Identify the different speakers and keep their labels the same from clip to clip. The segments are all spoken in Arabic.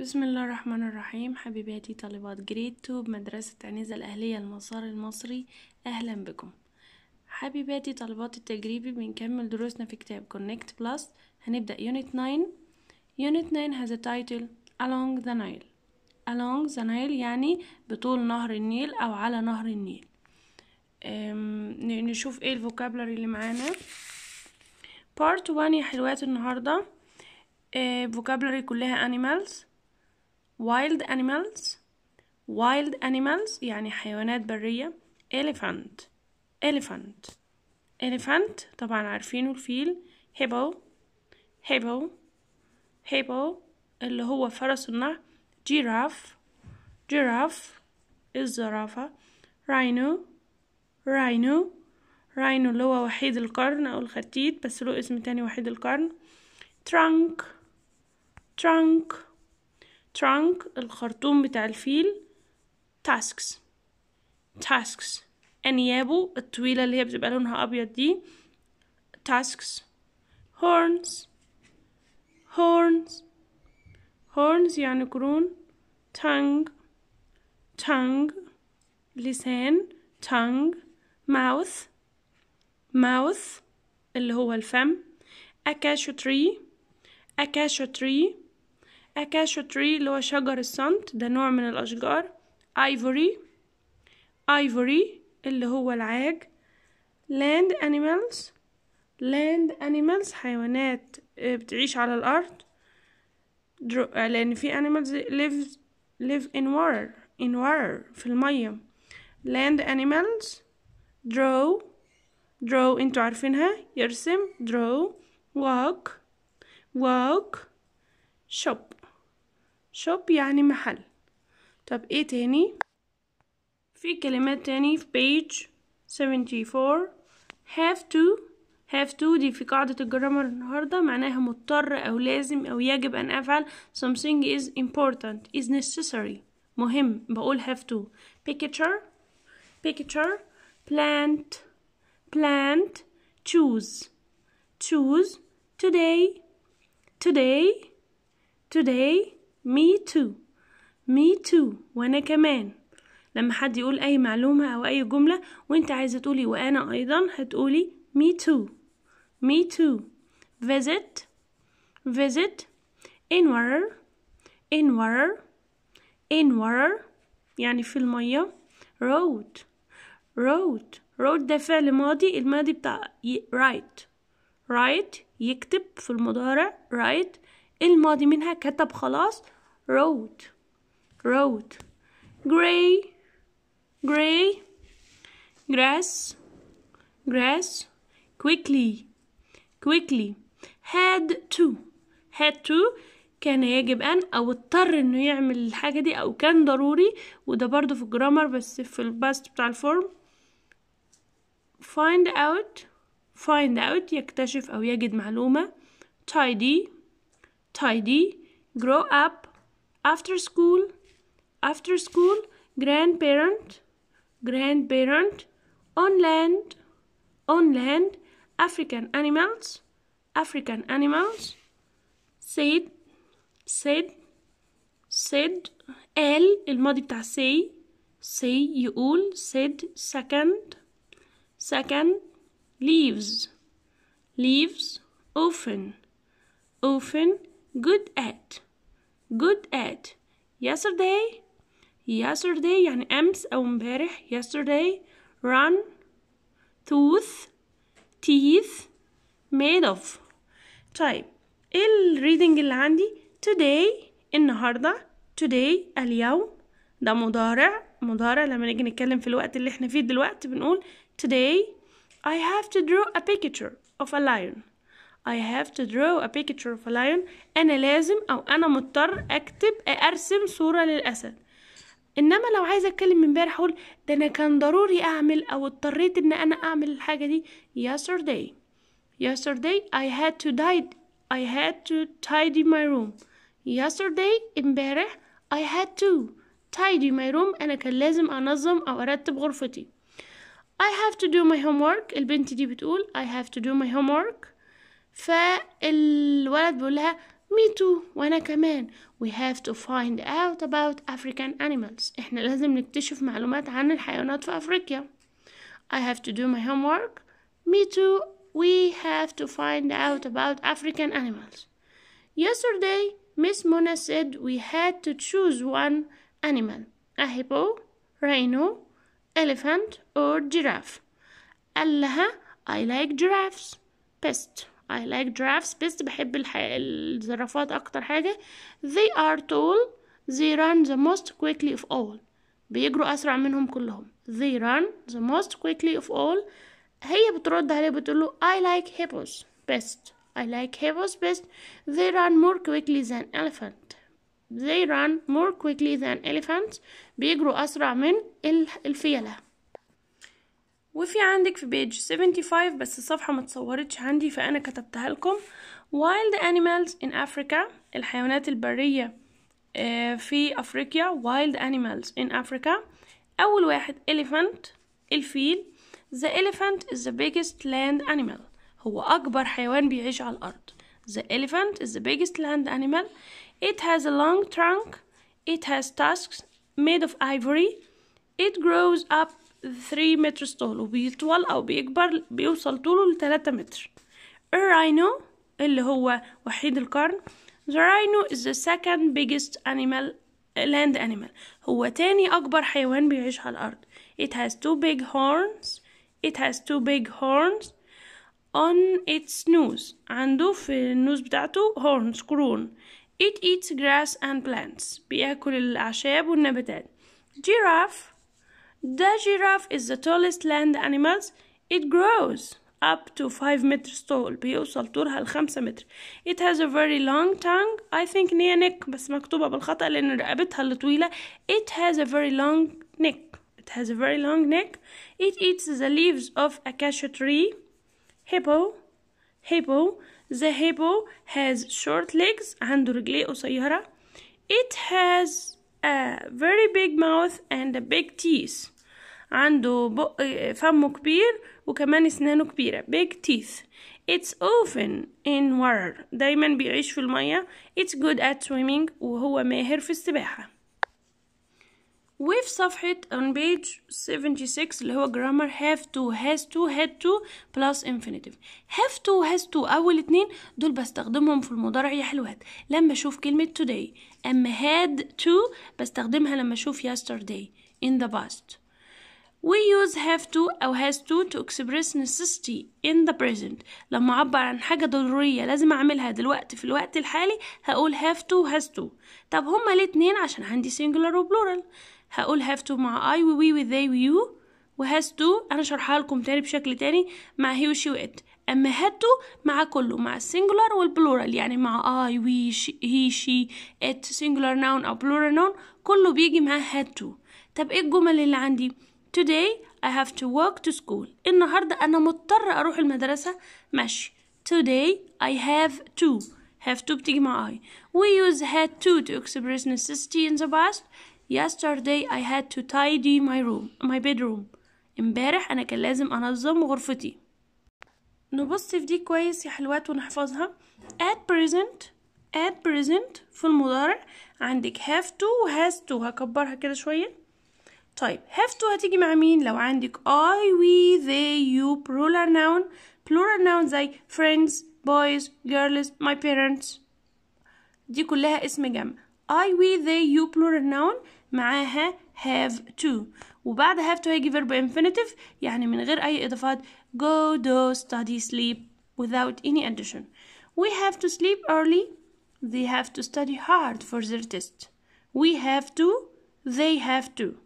Speaker 1: بسم الله الرحمن الرحيم حبيباتي طالبات جريد تو بمدرسة عنيزة الأهلية المسار المصري أهلا بكم حبيباتي طالبات التجريبي بنكمل دروسنا في كتاب كونكت بلس هنبدأ يونت 9 يونت 9 has a title Along the Nile Along the Nile يعني بطول نهر النيل أو على نهر النيل نشوف ايه الفوكابلري اللي معانا بارت 1 يا حلوات النهارده أه، فوكابلري كلها animals wild animals wild animals يعني حيوانات برية elephant elephant elephant طبعا عارفينه الفيل hippo hippo hippo اللي هو فرس النهر giraffe giraffe الزرافة راينو راينو راينو اللي هو وحيد القرن أو الختيت بس له اسم تاني وحيد القرن trunk trunk trunk الخرطوم بتاع الفيل tasks tasks انيابه الطويلة اللي هي بتبقى لونها ابيض دي tasks horns horns horns يعني قرون tongue tongue لسان tongue mouth mouth اللي هو الفم acacia tree acacia tree اكاشو تري اللي هو شجر الصمت ده نوع من الاشجار ايفوري ايفوري اللي هو العاج land animals land animals حيوانات آه، بتعيش على الارض آه، لان في animals live live in water in water في الميه land animals draw draw انتوا عارفينها يرسم draw walk walk shop شوب يعني محل طب ايه تاني في كلمات تاني في page 74 have to have to دي في قاعدة الجرامر النهاردة معناها مضطر أو لازم أو يجب أن أفعل something is important is necessary مهم بقول have to picture picture plant plant choose choose today today today me too me too وانا كمان لما حد يقول اي معلومة او اي جملة وانت عايزة تقولي وانا ايضا هتقولي me too me too visit visit انور انور انور يعني في المية road road road ده فعل ماضي الماضي بتاع رايت رايت يكتب في المضارع رايت الماضي منها كتب خلاص road road gray gray grass grass quickly quickly had to had to كان يجب ان او اضطر انه يعمل الحاجه دي او كان ضروري وده برضو في الجرامر بس في الباست بتاع الفورم find out find out يكتشف او يجد معلومه tidy tidy grow up after school after school grandparent grandparent on land on land african animals african animals said said said El el بتاع say say all said second second leaves leaves often often good at good at yesterday yesterday يعني أمس أو امبارح yesterday run tooth teeth made of طيب ايه reading اللي عندي today النهاردة today اليوم ده مضارع مضارع لما نيجي نتكلم في الوقت اللي احنا فيه دلوقتي بنقول today I have to draw a picture of a lion I have to draw a picture of a lion أنا لازم أو أنا مضطر أكتب أرسم صورة للأسد إنما لو عايزة أتكلم من امبارح أقول ده أنا كان ضروري أعمل أو اضطريت إن أنا أعمل الحاجة دي yesterday yesterday I had to tidy I had to tidy my room yesterday امبارح I had to tidy my room أنا كان لازم أنظم أو أرتب غرفتي I have to do my homework البنت دي بتقول I have to do my homework فالولد بيقول لها me too وانا كمان we have to find out about African animals احنا لازم نكتشف معلومات عن الحيوانات في افريقيا I have to do my homework me too we have to find out about African animals yesterday Miss Mona said we had to choose one animal a hippo rhino elephant or giraffe قال لها I like giraffes best I like giraffes best بحب الح... الزرافات أكتر حاجة they are tall they run the most quickly of all بيجروا أسرع منهم كلهم they run the most quickly of all هي بترد عليه بتقول له I like hippos best I like hippos best they run more quickly than elephant they run more quickly than elephants بيجروا أسرع من الفيلة وفي عندك في بيج 75 بس الصفحة ما تصورتش عندي فأنا كتبتها لكم Wild Animals in Africa الحيوانات البرية في أفريقيا Wild Animals in Africa أول واحد elephant الفيل The elephant is the biggest land animal هو أكبر حيوان بيعيش على الأرض The elephant is the biggest land animal It has a long trunk It has tusks made of ivory It grows up 3 متر طول وبيطول او بيكبر بيوصل طوله ل 3 متر الراينو اللي هو وحيد القرن the rhino is the second biggest animal land animal هو تاني اكبر حيوان بيعيش على الارض it has two big horns it has two big horns on its nose عنده في النوز بتاعته horns قرون it eats grass and plants بياكل الاعشاب والنباتات giraffe The giraffe is the tallest land animals. It grows up to 5 meters tall بيوصل طولها لخمسة متر it has a very long tongue I think near neck بس مكتوبة بالخطأ لأن رقبتها اللي طويلة it has a very long neck it has a very long neck it eats the leaves of acacia tree hippo hippo the hippo has short legs عنده رجليه قصيرة it has a very big mouth and a big teeth عنده بق فمه كبير وكمان اسنانه كبيرة big teeth it's often in water دايما بيعيش في المية it's good at swimming وهو ماهر في السباحة وفي صفحة on page 76 اللي هو grammar have to has to had to plus infinitive have to has to أول اتنين دول بستخدمهم في المضارع يا حلوات لما أشوف كلمة today أما had to بستخدمها لما أشوف yesterday in the past We use have to أو has to to express necessity in the present لما أعبر عن حاجة ضرورية لازم أعملها دلوقتي في الوقت الحالي هقول have to has to طب هما الاتنين عشان عندي singular و plural هقول have to مع I و we و they و you و has to أنا شرحها لكم تاني بشكل تاني مع he و she و it أما had to مع كله مع singular و plural يعني مع I we she, he she it singular noun أو plural noun كله بيجي مع had to طب ايه الجمل اللي عندي؟ Today I have to walk to school. النهاردة أنا مضطر أروح المدرسة ماشي. Today I have to. Have to بتيجي مع I. We use had to to express necessity in the past. Yesterday I had to tidy my room, my bedroom. امبارح أنا كان لازم أنظم غرفتي. نبص في دي كويس يا حلوات ونحفظها. At present at present في المضارع عندك have to و has to هكبرها كده شوية. طيب have to هتيجي مع مين لو عندك I we they you plural noun plural noun زي friends boys girls my parents دي كلها اسم جمع I we they you plural noun معاها have to وبعد have to هيجي verb infinitive يعني من غير أي إضافات go do study sleep without any addition we have to sleep early they have to study hard for their test we have to they have to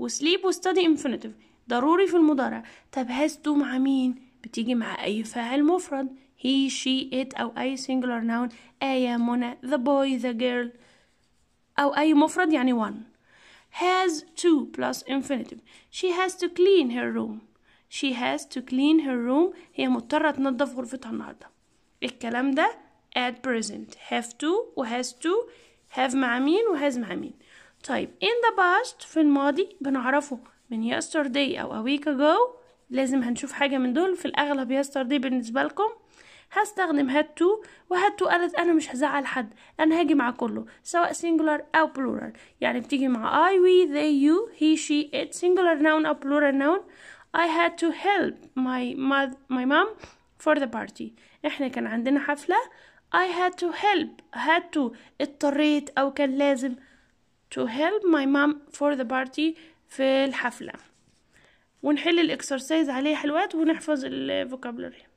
Speaker 1: وسليب وستادي انفينيتيف ضروري في المضارع طب هاز تو مع مين بتيجي مع اي فاعل مفرد هي شي ات او اي singular noun اي منى the boy the girl او اي مفرد يعني one has to plus infinitive she has to clean her room she has to clean her room هي مضطرة تنظف غرفتها النهاردة الكلام ده at present have to و has to have مع مين و has مع مين طيب in the past في الماضي بنعرفه من yesterday أو a week ago لازم هنشوف حاجة من دول في الأغلب yesterday بالنسبة لكم هستخدم had to وهاد to قالت أنا مش هزعل حد أنا هاجي مع كله سواء singular أو plural يعني بتيجي مع I, we, they, you, he, she, it singular noun أو plural noun I had to help my, mother, my mom for the party احنا كان عندنا حفلة I had to help had to اضطريت أو كان لازم to help my mom for the party في الحفلة ونحل الاكسرسايز عليه حلوات ونحفظ الفوكابلوري